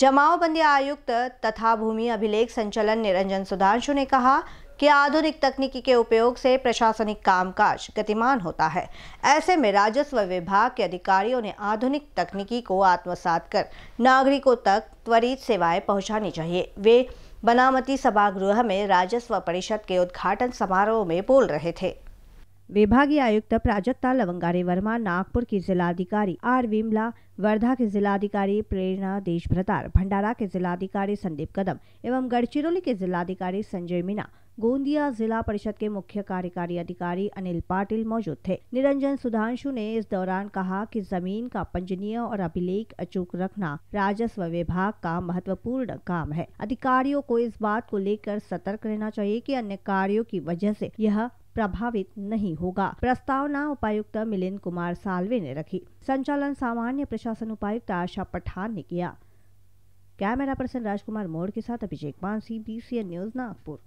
जमावबंदी आयुक्त तथा भूमि अभिलेख संचालन निरंजन सुधांशु ने कहा कि आधुनिक तकनीकी के उपयोग से प्रशासनिक कामकाज गतिमान होता है ऐसे में राजस्व विभाग के अधिकारियों ने आधुनिक तकनीकी को आत्मसात कर नागरिकों तक त्वरित सेवाएं पहुंचानी चाहिए वे बनामती सभागृह में राजस्व परिषद के उद्घाटन समारोह में बोल रहे थे विभागीय आयुक्त प्राजक्ता लवंगारे वर्मा नागपुर की जिलाधिकारी आर विमला वर्धा के जिलाधिकारी प्रेरणा देशभ्रतार भंडारा के जिलाधिकारी संदीप कदम एवं गढ़चिरौली के जिलाधिकारी संजय मीना गोंदिया जिला परिषद के मुख्य कार्यकारी अधिकारी अनिल पाटिल मौजूद थे निरंजन सुधांशु ने इस दौरान कहा कि जमीन का पंजनीय और अभिलेख अचूक रखना राजस्व विभाग का महत्वपूर्ण काम है अधिकारियों को इस बात को लेकर सतर्क रहना चाहिए कि अन्य कार्यों की वजह से यह प्रभावित नहीं होगा प्रस्तावना उपायुक्त मिलिंद कुमार सालवे ने रखी संचालन सामान्य प्रशासन उपायुक्त आशा पठान ने किया कैमरा पर्सन राजकुमार मोड़ के साथ Abhishek Mansi B C news Nagpur